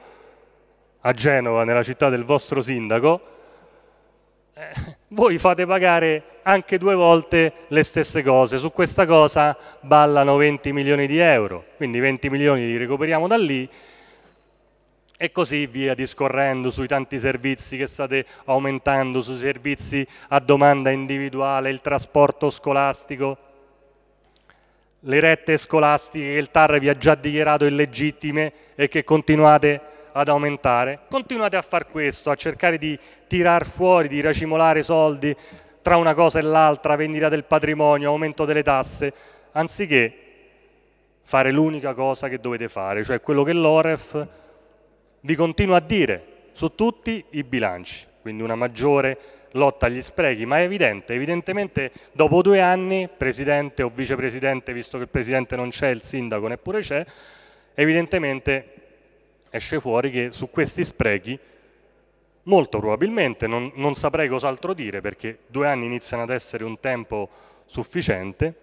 S2: a Genova, nella città del vostro sindaco, eh, voi fate pagare anche due volte le stesse cose. Su questa cosa ballano 20 milioni di euro, quindi 20 milioni li recuperiamo da lì e così via discorrendo sui tanti servizi che state aumentando, sui servizi a domanda individuale, il trasporto scolastico, le rette scolastiche che il TAR vi ha già dichiarato illegittime e che continuate ad aumentare. Continuate a far questo, a cercare di tirar fuori, di racimolare soldi tra una cosa e l'altra, vendita del patrimonio, aumento delle tasse, anziché fare l'unica cosa che dovete fare, cioè quello che l'OREF vi continuo a dire, su tutti i bilanci, quindi una maggiore lotta agli sprechi, ma è evidente, evidentemente dopo due anni, presidente o vicepresidente, visto che il presidente non c'è, il sindaco neppure c'è, evidentemente esce fuori che su questi sprechi molto probabilmente, non, non saprei cos'altro dire perché due anni iniziano ad essere un tempo sufficiente,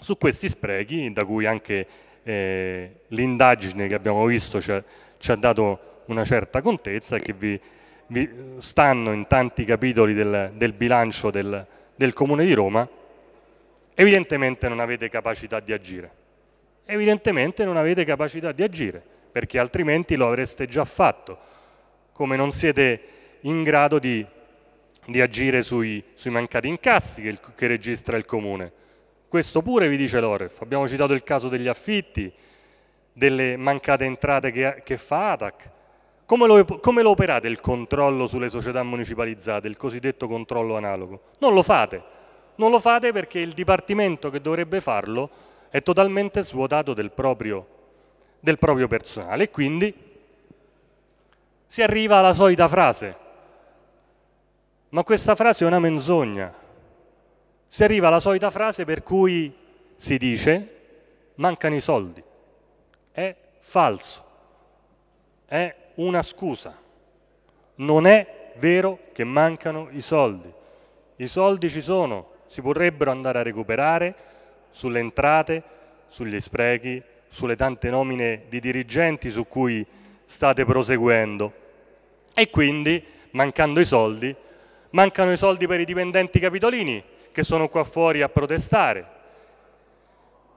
S2: su questi sprechi, da cui anche eh, l'indagine che abbiamo visto, cioè ci ha dato una certa contezza e che vi, vi stanno in tanti capitoli del, del bilancio del, del Comune di Roma, evidentemente non avete capacità di agire. Evidentemente non avete capacità di agire, perché altrimenti lo avreste già fatto, come non siete in grado di, di agire sui, sui, mancati incassi che, il, che registra il Comune. Questo pure vi dice l'OREF. Abbiamo citato il caso degli affitti, delle mancate entrate che, che fa ATAC? Come lo, come lo operate il controllo sulle società municipalizzate, il cosiddetto controllo analogo? Non lo fate, non lo fate perché il dipartimento che dovrebbe farlo è totalmente svuotato del proprio, del proprio personale e quindi si arriva alla solita frase, ma questa frase è una menzogna, si arriva alla solita frase per cui si dice mancano i soldi è falso, è una scusa. Non è vero che mancano i soldi. I soldi ci sono, si potrebbero andare a recuperare sulle entrate, sugli sprechi, sulle tante nomine di dirigenti su cui state proseguendo. E quindi, mancando i soldi, mancano i soldi per i dipendenti capitolini che sono qua fuori a protestare,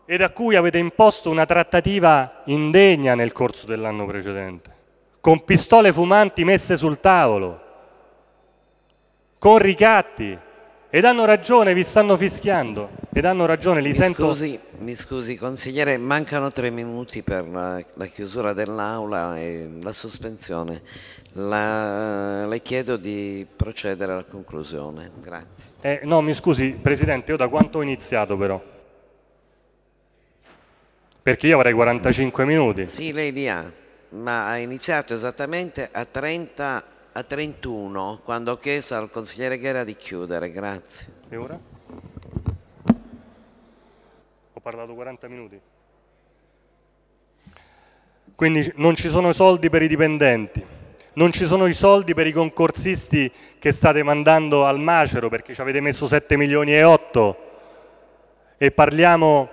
S2: ed a cui avete imposto una trattativa indegna nel corso dell'anno precedente, con pistole fumanti messe sul tavolo, con ricatti, ed hanno ragione, vi stanno fischiando, ed hanno ragione, li mi sento... Scusi,
S1: mi scusi consigliere, mancano tre minuti per la, la chiusura dell'aula e la sospensione. La, le chiedo di procedere alla conclusione, grazie.
S2: Eh, no, mi scusi Presidente, io da quanto ho iniziato però? Perché io avrei 45 minuti. Sì,
S1: lei li ha, ma ha iniziato esattamente a, 30, a 31, quando ho chiesto al consigliere Ghera di chiudere,
S2: grazie. E ora? Ho parlato 40 minuti. Quindi non ci sono soldi per i dipendenti, non ci sono i soldi per i concorsisti che state mandando al macero perché ci avete messo 7 milioni e 8 e parliamo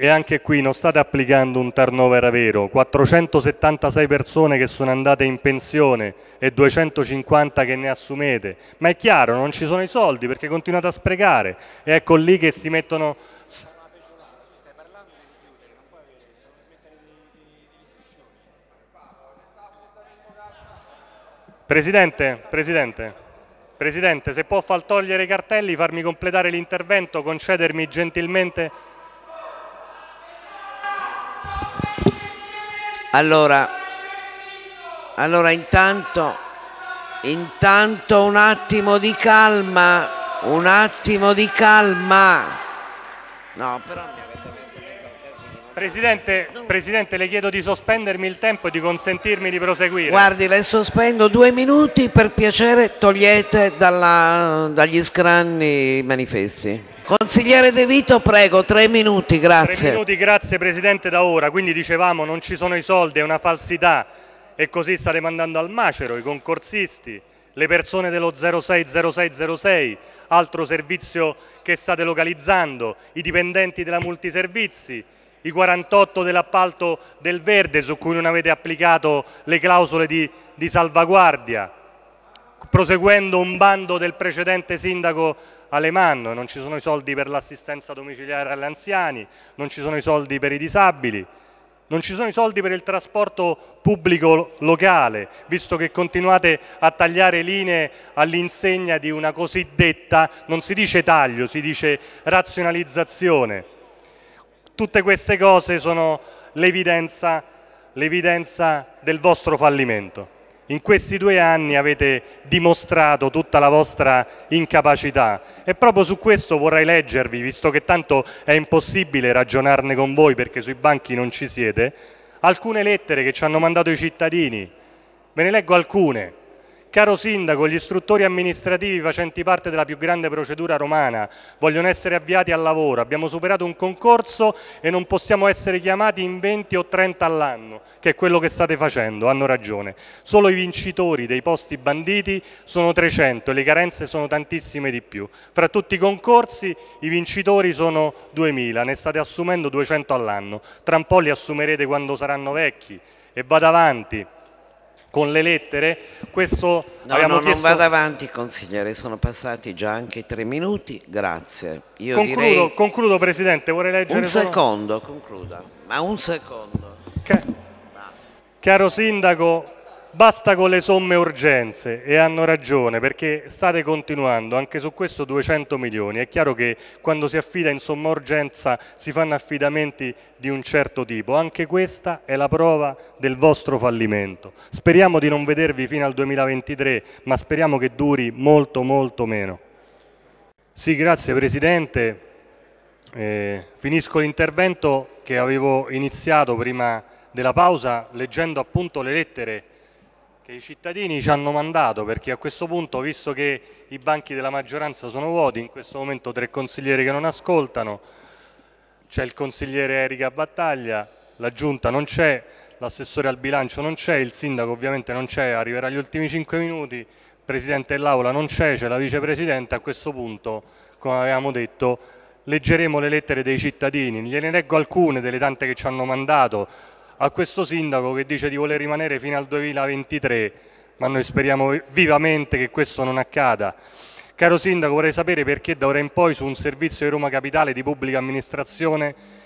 S2: e anche qui non state applicando un turnover vero, 476 persone che sono andate in pensione e 250 che ne assumete, ma è chiaro, non ci sono i soldi perché continuate a sprecare, e ecco lì che si mettono... Presidente, Presidente, Presidente, se può far togliere i cartelli, farmi completare l'intervento, concedermi gentilmente... Allora,
S1: allora intanto, intanto un attimo di calma, un attimo di calma. No, però mi avete messo
S2: mezzo al casino. Presidente, Presidente, le chiedo di sospendermi il tempo e di consentirmi di proseguire. Guardi,
S1: le sospendo due minuti, per piacere togliete dalla, dagli scranni i manifesti. Consigliere De Vito, prego, tre minuti, grazie. Tre minuti,
S2: grazie Presidente, da ora. Quindi dicevamo non ci sono i soldi, è una falsità e così state mandando al macero i concorsisti, le persone dello 060606, altro servizio che state localizzando, i dipendenti della multiservizi, i 48 dell'appalto del Verde su cui non avete applicato le clausole di, di salvaguardia, proseguendo un bando del precedente sindaco Alemanno, non ci sono i soldi per l'assistenza domiciliare agli anziani, non ci sono i soldi per i disabili, non ci sono i soldi per il trasporto pubblico locale, visto che continuate a tagliare linee all'insegna di una cosiddetta, non si dice taglio, si dice razionalizzazione. Tutte queste cose sono l'evidenza del vostro fallimento. In questi due anni avete dimostrato tutta la vostra incapacità e proprio su questo vorrei leggervi, visto che tanto è impossibile ragionarne con voi perché sui banchi non ci siete, alcune lettere che ci hanno mandato i cittadini. Ve ne leggo alcune. Caro Sindaco, gli istruttori amministrativi facenti parte della più grande procedura romana vogliono essere avviati al lavoro. Abbiamo superato un concorso e non possiamo essere chiamati in 20 o 30 all'anno, che è quello che state facendo, hanno ragione. Solo i vincitori dei posti banditi sono 300 e le carenze sono tantissime di più. Fra tutti i concorsi i vincitori sono 2000, ne state assumendo 200 all'anno. Tra un po' li assumerete quando saranno vecchi e vado avanti con le lettere. Questo no, no, chiesto... non vado
S1: avanti consigliere, sono passati già anche tre minuti, grazie. Io concludo, direi...
S2: concludo Presidente, vorrei leggere... Un secondo, concluda, ma un secondo. Che... Caro Sindaco, basta con le somme urgenze e hanno ragione perché state continuando anche su questo 200 milioni. È chiaro che quando si affida in somma urgenza si fanno affidamenti di un certo tipo. Anche questa è la prova del vostro fallimento. Speriamo di non vedervi fino al 2023 ma speriamo che duri molto molto meno. Sì, grazie Presidente. Eh, finisco l'intervento che avevo iniziato prima della pausa leggendo appunto le lettere che i cittadini ci hanno mandato perché a questo punto, visto che i banchi della maggioranza sono vuoti, in questo momento tre consiglieri che non ascoltano, c'è il consigliere Erika Battaglia, la giunta non c'è, l'assessore al bilancio non c'è, il sindaco ovviamente non c'è, arriverà agli ultimi cinque minuti, il presidente dell'aula non c'è, c'è la vicepresidente, a questo punto, come avevamo detto, leggeremo le lettere dei cittadini, gliene leggo alcune delle tante che ci hanno mandato, a questo sindaco che dice di voler rimanere fino al 2023, ma noi speriamo vivamente che questo non accada. Caro sindaco, vorrei sapere perché da ora in poi su un servizio di Roma Capitale di pubblica amministrazione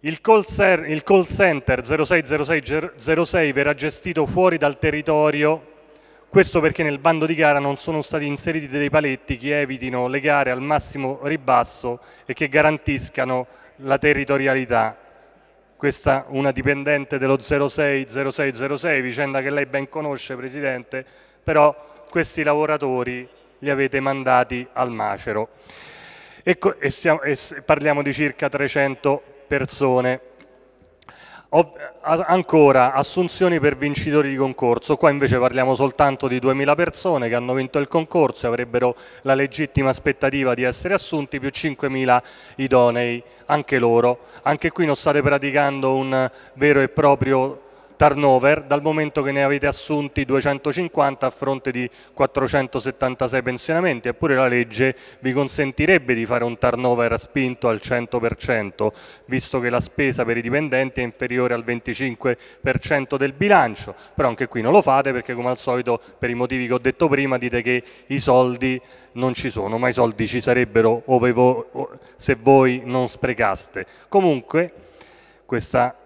S2: il call, il call center 060606 verrà gestito fuori dal territorio questo perché nel bando di gara non sono stati inseriti dei paletti che evitino le gare al massimo ribasso e che garantiscano la territorialità questa una dipendente dello 060606, vicenda che lei ben conosce Presidente, però questi lavoratori li avete mandati al macero. E, ecco, e, siamo, e parliamo di circa 300 persone ancora assunzioni per vincitori di concorso, qua invece parliamo soltanto di 2.000 persone che hanno vinto il concorso e avrebbero la legittima aspettativa di essere assunti più 5.000 idonei, anche loro. Anche qui non state praticando un vero e proprio turnover dal momento che ne avete assunti 250 a fronte di 476 pensionamenti, eppure la legge vi consentirebbe di fare un turnover spinto al 100%, visto che la spesa per i dipendenti è inferiore al 25% del bilancio, però anche qui non lo fate perché come al solito per i motivi che ho detto prima dite che i soldi non ci sono, ma i soldi ci sarebbero se voi non sprecaste. Comunque questa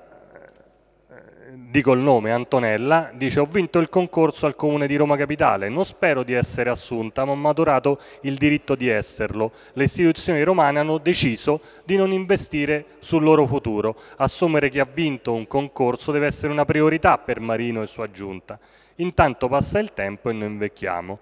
S2: dico il nome, Antonella, dice ho vinto il concorso al comune di Roma Capitale, non spero di essere assunta ma ho maturato il diritto di esserlo, le istituzioni romane hanno deciso di non investire sul loro futuro, assumere chi ha vinto un concorso deve essere una priorità per Marino e sua giunta, intanto passa il tempo e noi invecchiamo.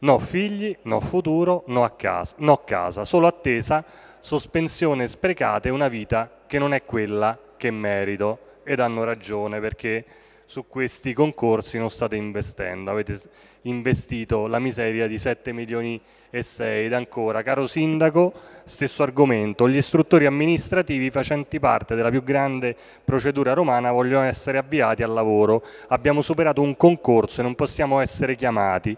S2: No figli, no futuro, no casa, no casa, solo attesa, sospensione sprecate, una vita che non è quella che merito ed hanno ragione perché su questi concorsi non state investendo, avete investito la miseria di 7 milioni e 6 ed ancora, caro sindaco, stesso argomento, gli istruttori amministrativi facenti parte della più grande procedura romana vogliono essere avviati al lavoro, abbiamo superato un concorso e non possiamo essere chiamati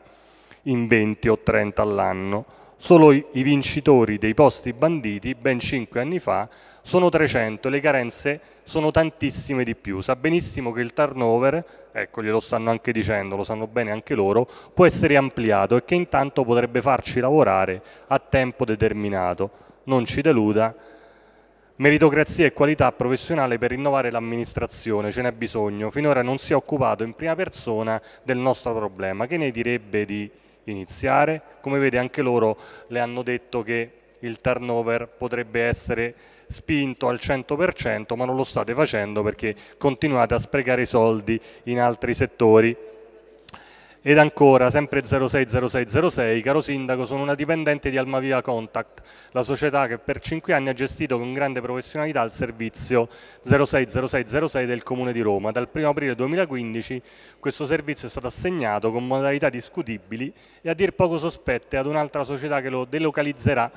S2: in 20 o 30 all'anno, solo i, vincitori dei posti banditi ben 5 anni fa sono 300 le carenze sono sono tantissime di più. Sa benissimo che il turnover, ecco glielo stanno anche dicendo, lo sanno bene anche loro, può essere ampliato e che intanto potrebbe farci lavorare a tempo determinato. Non ci deluda, meritocrazia e qualità professionale per rinnovare l'amministrazione, ce n'è bisogno. Finora non si è occupato in prima persona del nostro problema. Che ne direbbe di iniziare? Come vede anche loro le hanno detto che il turnover potrebbe essere spinto al 100%, ma non lo state facendo perché continuate a sprecare i soldi in altri settori. Ed ancora, sempre 060606, caro Sindaco, sono una dipendente di Almaviva Contact, la società che per 5 anni ha gestito con grande professionalità il servizio 060606 del Comune di Roma. Dal 1 aprile 2015 questo servizio è stato assegnato con modalità discutibili e a dir poco sospette ad un'altra società che lo delocalizzerà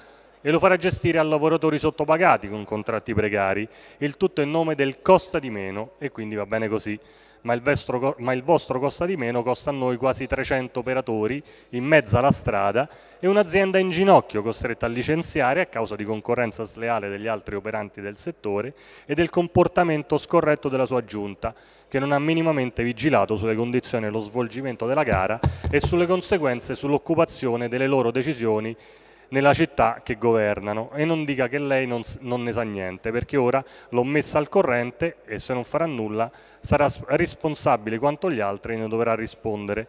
S2: e lo farà gestire a lavoratori sottopagati con contratti precari, il tutto in nome del costa di meno e quindi va bene così. Ma il, vostro, ma il, vostro costa di meno, costa a noi quasi 300 operatori in mezzo alla strada e un'azienda in ginocchio costretta a licenziare a causa di concorrenza sleale degli altri operanti del settore e del comportamento scorretto della sua giunta che non ha minimamente vigilato sulle condizioni e lo svolgimento della gara e sulle conseguenze sull'occupazione delle loro decisioni nella città che governano e non dica che lei non, non ne sa niente perché ora l'ho messa al corrente e se non farà nulla sarà responsabile quanto gli altri e ne dovrà rispondere.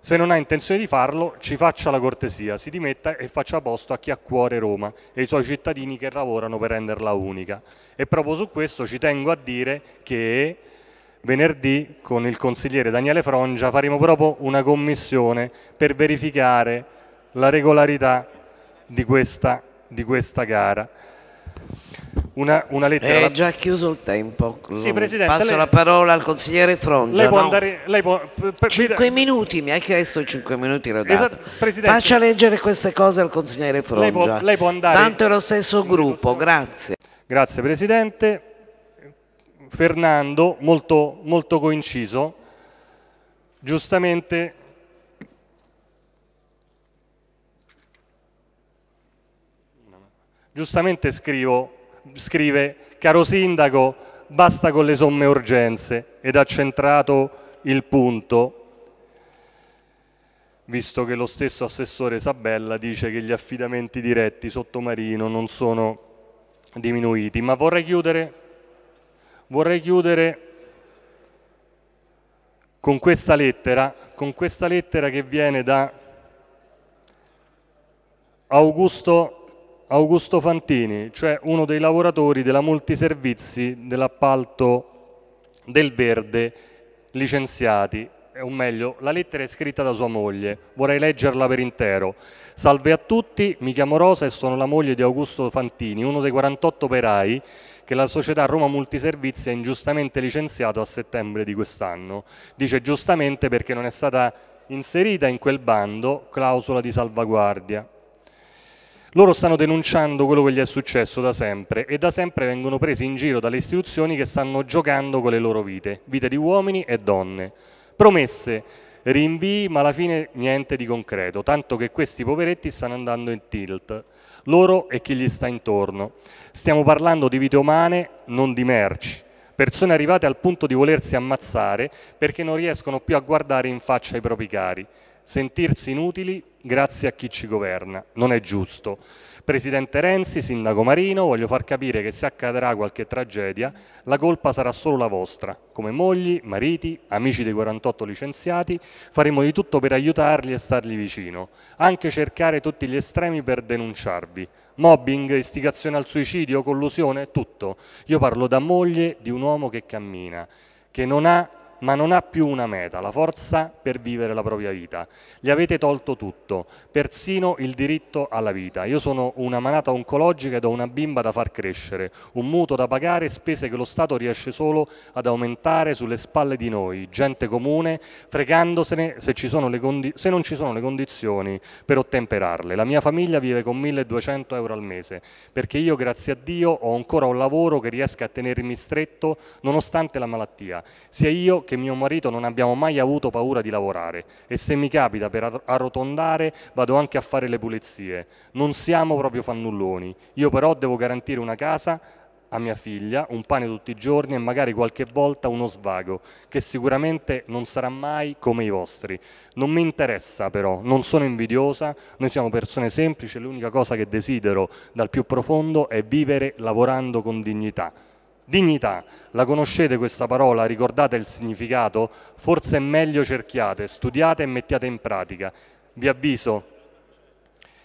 S2: Se non ha intenzione di farlo ci faccia la cortesia, si dimetta e faccia posto a chi ha cuore Roma e i suoi cittadini che lavorano per renderla unica. E proprio su questo ci tengo a dire che venerdì con il consigliere Daniele Frongia faremo proprio una commissione per verificare la regolarità di questa, di questa gara. Una, una, lettera. Eh, è già chiuso il tempo. Sì, Presidente. Passo lei... la
S1: parola al consigliere Frongia. Lei può no. andare.
S2: Lei può... Cinque
S1: minuti, mi ha chiesto 5 minuti. Esatto, Faccia leggere queste cose al consigliere Frongia. Lei può, lei può andare. Tanto è lo stesso gruppo,
S2: grazie. Grazie Presidente. Fernando, molto, molto coinciso, giustamente giustamente scrivo, scrive caro sindaco basta con le somme urgenze ed ha centrato il punto visto che lo stesso assessore Sabella dice che gli affidamenti diretti sottomarino non sono diminuiti ma vorrei chiudere, vorrei chiudere con questa lettera con questa lettera che viene da Augusto Augusto Fantini, cioè uno dei lavoratori della multiservizi dell'appalto del Verde licenziati, eh, o meglio, la lettera è scritta da sua moglie, vorrei leggerla per intero. Salve a tutti, mi chiamo Rosa e sono la moglie di Augusto Fantini, uno dei 48 operai che la società Roma Multiservizi ha ingiustamente licenziato a settembre di quest'anno. Dice giustamente perché non è stata inserita in quel bando clausola di salvaguardia. Loro stanno denunciando quello che gli è successo da sempre e da sempre vengono presi in giro dalle istituzioni che stanno giocando con le loro vite, vite di uomini e donne. Promesse, rinvii, ma alla fine niente di concreto, tanto che questi poveretti stanno andando in tilt, loro e chi gli sta intorno. Stiamo parlando di vite umane, non di merci persone arrivate al punto di volersi ammazzare perché non riescono più a guardare in faccia i propri cari sentirsi inutili grazie a chi ci governa. Non è giusto. Presidente Renzi, Sindaco Marino, voglio far capire che se accadrà qualche tragedia, la colpa sarà solo la vostra. Come mogli, mariti, amici dei 48 licenziati, faremo di tutto per aiutarli e stargli vicino. Anche cercare tutti gli estremi per denunciarvi. Mobbing, istigazione al suicidio, collusione, tutto. Io parlo da moglie di un uomo che cammina, che non ha ma non ha più una meta, la forza per vivere la propria vita. Gli avete tolto tutto, persino il diritto alla vita. Io sono una manata oncologica ed ho una bimba da far crescere, un mutuo da pagare, spese che lo Stato riesce solo ad aumentare sulle spalle di noi, gente comune, fregandosene se, se non ci sono le condizioni per ottemperarle. La mia famiglia vive con 1200 euro al mese, perché io grazie a Dio ho ancora un lavoro che riesca a tenermi stretto nonostante la malattia, sia io che che mio marito non abbiamo mai avuto paura di lavorare e se mi capita per arrotondare vado anche a fare le pulizie. Non siamo proprio fannulloni, io però devo garantire una casa a mia figlia, un pane tutti i giorni e magari qualche volta uno svago, che sicuramente non sarà mai come i vostri. Non mi interessa però, non sono invidiosa, noi siamo persone semplici l'unica cosa che desidero dal più profondo è vivere lavorando con dignità. Dignità, la conoscete questa parola, ricordate il significato? Forse è meglio cerchiate, studiate e mettiate in pratica. Vi avviso,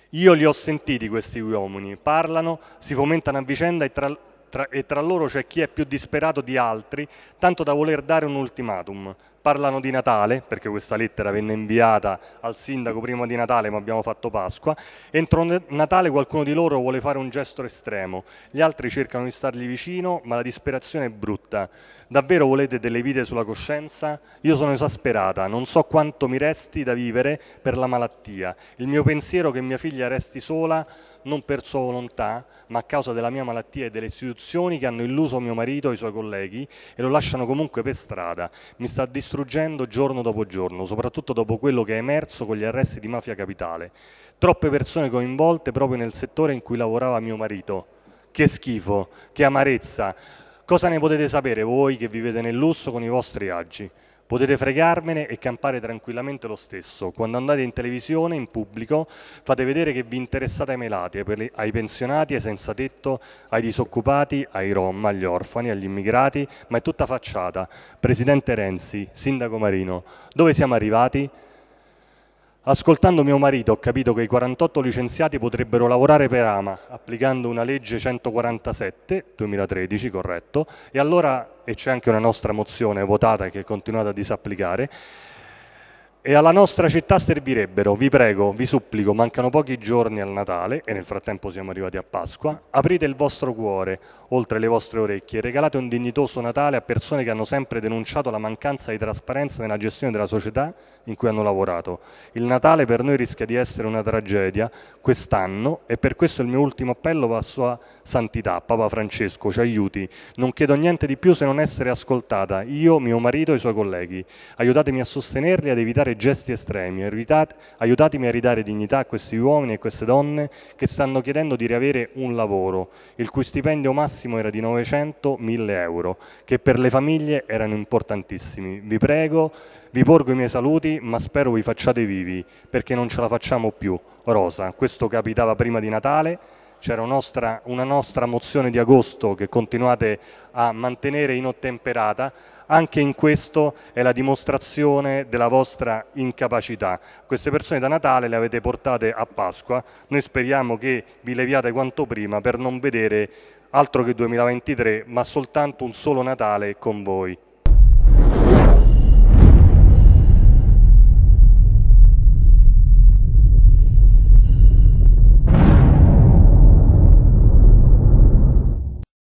S2: io li ho sentiti questi uomini, parlano, si fomentano a vicenda e tra, tra, e tra loro c'è chi è più disperato di altri, tanto da voler dare un ultimatum parlano di Natale, perché questa lettera venne inviata al sindaco prima di Natale, ma abbiamo fatto Pasqua. Entro Natale qualcuno di loro vuole fare un gesto estremo, gli altri cercano di stargli vicino, ma la disperazione è brutta. Davvero volete delle vite sulla coscienza? Io sono esasperata, non so quanto mi resti da vivere per la malattia. Il mio pensiero che mia figlia resti sola non per sua volontà, ma a causa della mia malattia e delle istituzioni che hanno illuso mio marito e i suoi colleghi e lo lasciano comunque per strada. Mi sta distruggendo giorno dopo giorno, soprattutto dopo quello che è emerso con gli arresti di Mafia Capitale. Troppe persone coinvolte proprio nel settore in cui lavorava mio marito. Che schifo, che amarezza. Cosa ne potete sapere voi che vivete nel lusso con i vostri agi? Potete fregarmene e campare tranquillamente lo stesso. Quando andate in televisione, in pubblico, fate vedere che vi interessate ai melati, ai pensionati, ai senza tetto, ai disoccupati, ai rom, agli orfani, agli immigrati, ma è tutta facciata. Presidente Renzi, Sindaco Marino, dove siamo arrivati? Ascoltando mio marito ho capito che i 48 licenziati potrebbero lavorare per AMA, applicando una legge 147, 2013, corretto, e allora, e c'è anche una nostra mozione votata che è continuata a disapplicare, e alla nostra città servirebbero, vi prego, vi supplico, mancano pochi giorni al Natale e nel frattempo siamo arrivati a Pasqua, aprite il vostro cuore, oltre le vostre orecchie. Regalate un dignitoso Natale a persone che hanno sempre denunciato la mancanza di trasparenza nella gestione della società in cui hanno lavorato. Il Natale per noi rischia di essere una tragedia quest'anno e per questo il mio ultimo appello va a Sua Santità, Papa Francesco, ci aiuti. Non chiedo niente di più se non essere ascoltata, io, mio marito e i suoi colleghi. Aiutatemi a sostenerli e ad evitare gesti estremi, aiutatemi a ridare dignità a questi uomini e queste donne che stanno chiedendo di riavere un lavoro, il cui stipendio massimo massimo era di 900-1000 euro, che per le famiglie erano importantissimi. Vi prego, vi porgo i miei saluti, ma spero vi facciate vivi, perché non ce la facciamo più. Rosa, questo capitava prima di Natale, c'era una nostra mozione di agosto che continuate a mantenere inottemperata, anche in questo è la dimostrazione della vostra incapacità. Queste persone da Natale le avete portate a Pasqua, noi speriamo che vi leviate quanto prima per non vedere altro che 2023, ma soltanto un solo Natale con voi.